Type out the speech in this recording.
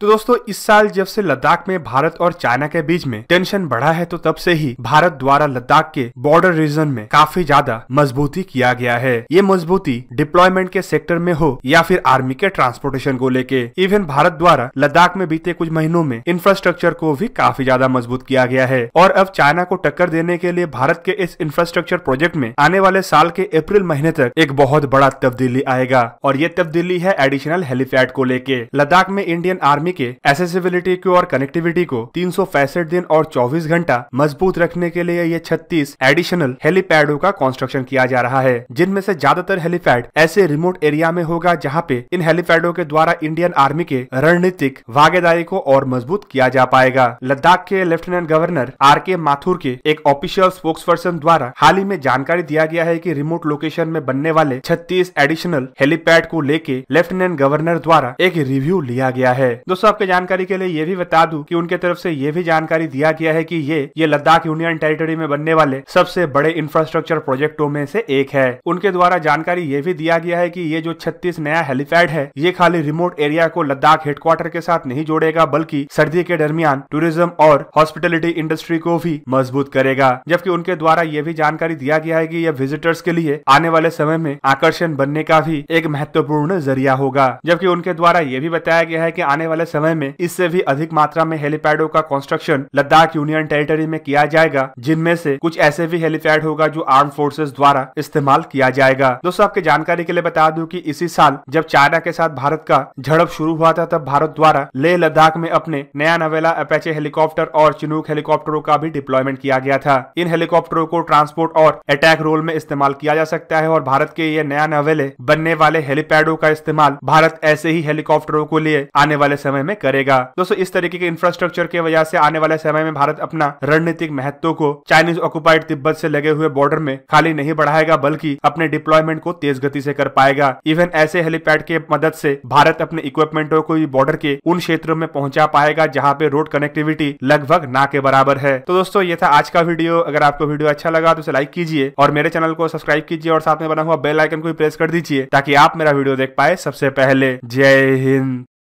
तो दोस्तों इस साल जब से लद्दाख में भारत और चाइना के बीच में टेंशन बढ़ा है तो तब से ही भारत द्वारा लद्दाख के बॉर्डर रीजन में काफी ज्यादा मजबूती किया गया है ये मजबूती डिप्लॉयमेंट के सेक्टर में हो या फिर आर्मी के ट्रांसपोर्टेशन को लेके इवन भारत द्वारा लद्दाख में बीते कुछ महीनों में इंफ्रास्ट्रक्चर को भी काफी ज्यादा मजबूत किया गया है और अब चाइना को टक्कर देने के लिए भारत के इस इंफ्रास्ट्रक्चर प्रोजेक्ट में आने वाले साल के अप्रैल महीने तक एक बहुत बड़ा तब्दीली आएगा और ये तब्दीली है एडिशनल हेलीपैड को लेके लद्दाख में इंडियन आर्मी इकोनॉमी के एसेसिबिलिटी को और कनेक्टिविटी को तीन दिन और चौबीस घंटा मजबूत रखने के लिए ये छत्तीस एडिशनल हेलीपैडों का कंस्ट्रक्शन किया जा रहा है जिनमें से ज्यादातर हेलीपैड ऐसे रिमोट एरिया में होगा जहाँ पे इन हेलीपैडों के द्वारा इंडियन आर्मी के रणनीतिक भागीदारी को और मजबूत किया जा पाएगा लद्दाख के लेफ्टिनेंट गवर्नर आर के माथुर के एक ऑफिशियल पर्सन द्वारा हाल ही में जानकारी दिया गया है की रिमोट लोकेशन में बनने वाले छत्तीस एडिशनल हेलीपैड को लेके लेफ्टिनेंट गवर्नर द्वारा एक रिव्यू लिया गया है दोस्तों आपके जानकारी के लिए ये भी बता दूं कि उनके तरफ से ये भी जानकारी दिया गया है कि ये ये लद्दाख यूनियन टेरिटरी में बनने वाले सबसे बड़े इंफ्रास्ट्रक्चर प्रोजेक्टों में से एक है उनके द्वारा जानकारी ये भी दिया गया है कि ये जो छत्तीस नया हेलीपैड है ये खाली रिमोट एरिया को लद्दाख हेडक्वार्टर के साथ नहीं जोड़ेगा बल्कि सर्दी के दरमियान टूरिज्म और हॉस्पिटलिटी इंडस्ट्री को भी मजबूत करेगा जबकि उनके द्वारा ये भी जानकारी दिया गया है की यह विजिटर्स के लिए आने वाले समय में आकर्षण बनने का भी एक महत्वपूर्ण जरिया होगा जबकि उनके द्वारा ये भी बताया गया है की आने वाले समय में इससे भी अधिक मात्रा में हेलीपैडों का कंस्ट्रक्शन लद्दाख यूनियन टेरिटरी में किया जाएगा जिनमें से कुछ ऐसे भी हेलीपैड होगा जो आर्म फोर्सेज द्वारा इस्तेमाल किया जाएगा दोस्तों आपकी जानकारी के लिए बता दूं कि इसी साल जब चाइना के साथ भारत का झड़प शुरू हुआ था तब भारत द्वारा लेह लद्दाख में अपने नया नवेला अपैचे हेलीकॉप्टर और चिनूक हेलीकॉप्टरों का भी डिप्लॉयमेंट किया गया था इन हेलीकॉप्टरों को ट्रांसपोर्ट और अटैक रोल में इस्तेमाल किया जा सकता है और भारत के ये नया नवेले बनने वाले हेलीपैडों का इस्तेमाल भारत ऐसे ही हेलीकॉप्टरों को लिए आने वाले समय समय में करेगा दोस्तों इस तरीके के इंफ्रास्ट्रक्चर के वजह से आने वाले समय में भारत अपना रणनीतिक महत्व को चाइनीज ऑक्युपाइड तिब्बत से लगे हुए बॉर्डर में खाली नहीं बढ़ाएगा बल्कि अपने डिप्लॉयमेंट को तेज गति से कर पाएगा इवन ऐसे हेलीपैड के मदद से भारत अपने इक्विपमेंटों को भी बॉर्डर के उन क्षेत्रों में पहुंचा पाएगा जहाँ पे रोड कनेक्टिविटी लगभग ना के बराबर है तो दोस्तों ये था आज का वीडियो अगर आपको वीडियो अच्छा लगा तो उसे लाइक कीजिए और मेरे चैनल को सब्सक्राइब कीजिए और साथ में बना हुआ बेल आइकन को भी प्रेस कर दीजिए ताकि आप मेरा वीडियो देख पाए सबसे पहले जय हिंद